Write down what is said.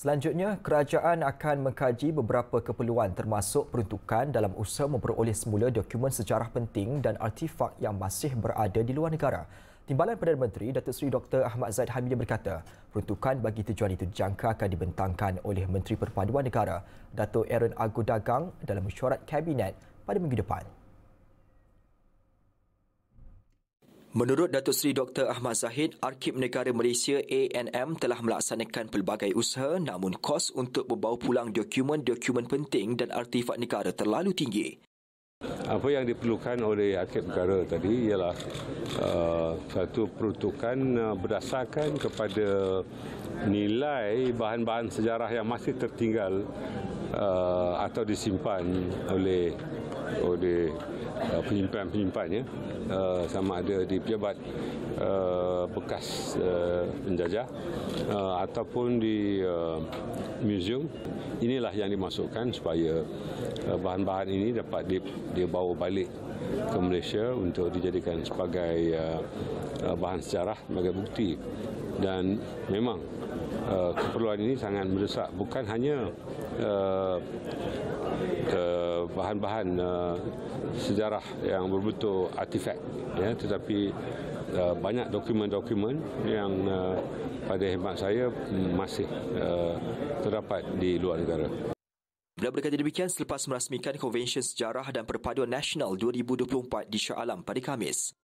Selanjutnya, kerajaan akan mengkaji beberapa keperluan termasuk peruntukan dalam usaha memperoleh semula dokumen sejarah penting dan artifak yang masih berada di luar negara. Timbalan Perdana Menteri Datuk Seri Dr. Ahmad Zaid Hamidi berkata, peruntukan bagi tujuan itu dijangka akan dibentangkan oleh Menteri Perpaduan Negara, Datuk Aaron Agudagang dalam mesyuarat Kabinet pada minggu depan. Menurut Datuk Seri Dr. Ahmad Zahid, Arkib Negara Malaysia ANM telah melaksanakan pelbagai usaha namun kos untuk membawa pulang dokumen-dokumen penting dan artifak negara terlalu tinggi. Apa yang diperlukan oleh Arkib Negara tadi ialah uh, satu peruntukan uh, berdasarkan kepada nilai bahan-bahan sejarah yang masih tertinggal uh, atau disimpan oleh oleh uh, penyimpan-penyimpan ya uh, sama ada di pejabat uh, bekas penjajah ataupun di museum inilah yang dimasukkan supaya bahan-bahan ini dapat dibawa balik ke Malaysia untuk dijadikan sebagai uh, uh, bahan sejarah sebagai bukti dan memang uh, keperluan ini sangat mendesak bukan hanya uh, bahan-bahan uh, sejarah yang berbentuk artifak ya tetapi Uh, banyak dokumen-dokumen yang uh, pada hemat saya masih uh, terdapat di luar negara Beliau berkata demikian selepas merasmikan Konvensyen Sejarah dan Perpaduan Nasional 2024 di Shah Alam pada Khamis.